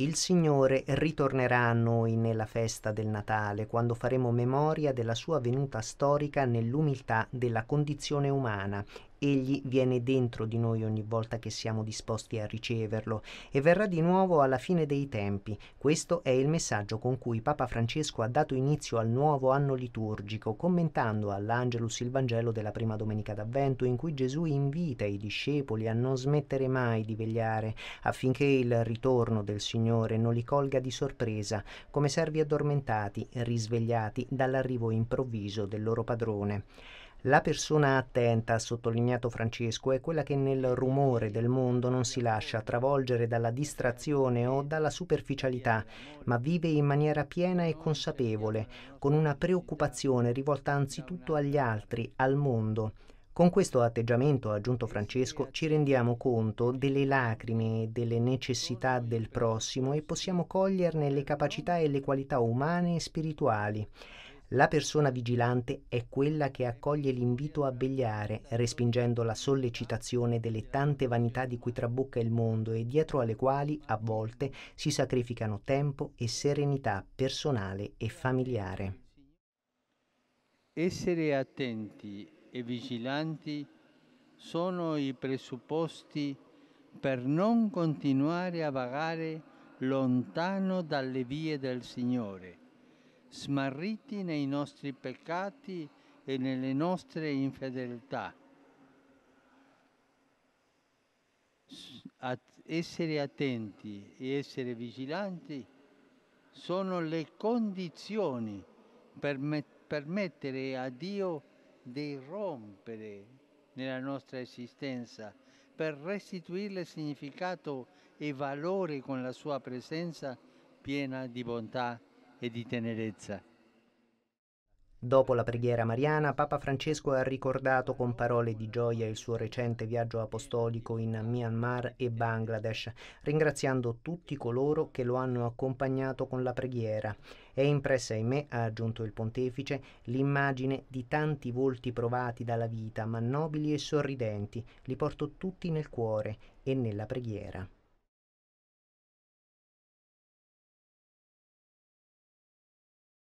il Signore ritornerà a noi nella festa del Natale, quando faremo memoria della sua venuta storica nell'umiltà della condizione umana Egli viene dentro di noi ogni volta che siamo disposti a riceverlo e verrà di nuovo alla fine dei tempi. Questo è il messaggio con cui Papa Francesco ha dato inizio al nuovo anno liturgico, commentando all'Angelus il Vangelo della prima domenica d'Avvento in cui Gesù invita i discepoli a non smettere mai di vegliare affinché il ritorno del Signore non li colga di sorpresa, come servi addormentati, risvegliati dall'arrivo improvviso del loro padrone. La persona attenta, ha sottolineato Francesco, è quella che nel rumore del mondo non si lascia travolgere dalla distrazione o dalla superficialità, ma vive in maniera piena e consapevole, con una preoccupazione rivolta anzitutto agli altri, al mondo. Con questo atteggiamento, ha aggiunto Francesco, ci rendiamo conto delle lacrime e delle necessità del prossimo e possiamo coglierne le capacità e le qualità umane e spirituali. La persona vigilante è quella che accoglie l'invito a vegliare, respingendo la sollecitazione delle tante vanità di cui trabocca il mondo e dietro alle quali, a volte, si sacrificano tempo e serenità personale e familiare. Essere attenti e vigilanti sono i presupposti per non continuare a vagare lontano dalle vie del Signore smarriti nei nostri peccati e nelle nostre infedeltà. At- essere attenti e essere vigilanti sono le condizioni per me- permettere a Dio di rompere nella nostra esistenza, per restituirle significato e valore con la sua presenza piena di bontà e di tenerezza. Dopo la preghiera mariana, Papa Francesco ha ricordato con parole di gioia il suo recente viaggio apostolico in Myanmar e Bangladesh, ringraziando tutti coloro che lo hanno accompagnato con la preghiera. È impressa in me, ha aggiunto il pontefice, l'immagine di tanti volti provati dalla vita, ma nobili e sorridenti. Li porto tutti nel cuore e nella preghiera.